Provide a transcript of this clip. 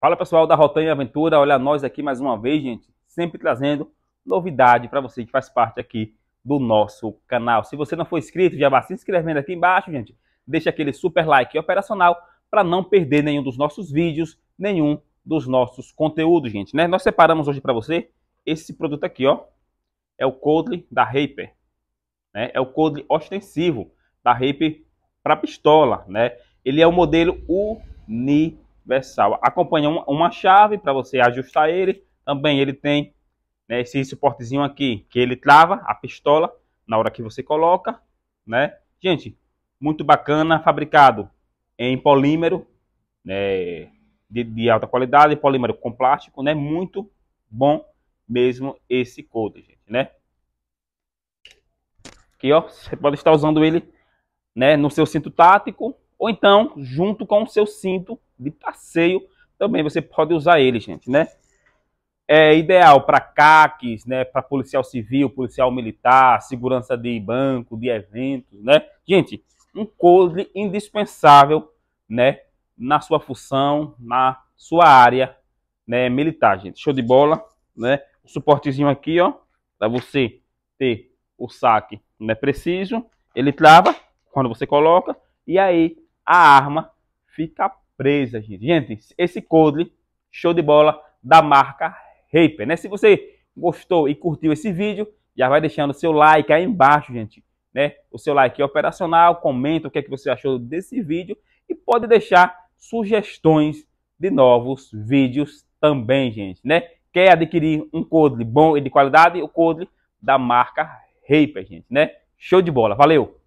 Fala pessoal da Rotanha Aventura, olha nós aqui mais uma vez, gente, sempre trazendo novidade para você que faz parte aqui do nosso canal. Se você não for inscrito, já vá se inscrevendo aqui embaixo, gente. Deixa aquele super like operacional para não perder nenhum dos nossos vídeos, nenhum dos nossos conteúdos, gente, né? Nós separamos hoje para você esse produto aqui, ó. É o coldre da Raper, né? É o coldre ostensivo da Raper para pistola, né? Ele é o modelo Uni transversal. Acompanha uma, uma chave para você ajustar ele. Também ele tem né, esse suportezinho aqui que ele trava a pistola na hora que você coloca, né? Gente, muito bacana, fabricado em polímero, né, de, de alta qualidade, polímero com plástico, né? Muito bom mesmo esse coldre, gente, né? Aqui, ó, você pode estar usando ele, né, no seu cinto tático ou então junto com o seu cinto de passeio, também você pode usar ele, gente, né? É ideal para CACs, né, para policial civil, policial militar, segurança de banco, de eventos, né? Gente, um coldre indispensável, né, na sua função, na sua área, né, militar, gente. Show de bola, né? O suportezinho aqui, ó, para você ter o saque, não é preciso. Ele trava quando você coloca e aí a arma fica surpresas, gente. Esse Codle, show de bola, da marca Reaper, né? Se você gostou e curtiu esse vídeo, já vai deixando o seu like aí embaixo, gente. Né? O seu like é operacional, comenta o que, é que você achou desse vídeo e pode deixar sugestões de novos vídeos também, gente, né? Quer adquirir um Codle bom e de qualidade? O Codle da marca Reaper, gente, né? Show de bola, valeu!